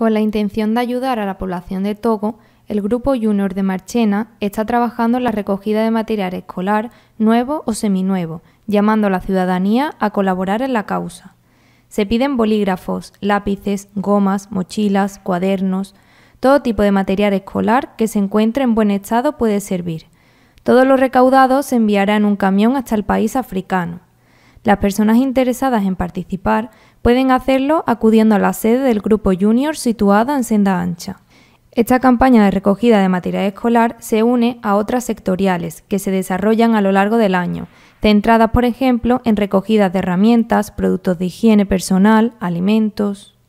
Con la intención de ayudar a la población de Togo, el Grupo Junior de Marchena está trabajando en la recogida de material escolar nuevo o seminuevo, llamando a la ciudadanía a colaborar en la causa. Se piden bolígrafos, lápices, gomas, mochilas, cuadernos, todo tipo de material escolar que se encuentre en buen estado puede servir. Todo lo recaudado se enviará en un camión hasta el país africano. Las personas interesadas en participar pueden hacerlo acudiendo a la sede del Grupo Junior situada en Senda Ancha. Esta campaña de recogida de material escolar se une a otras sectoriales que se desarrollan a lo largo del año, centradas, por ejemplo, en recogidas de herramientas, productos de higiene personal, alimentos.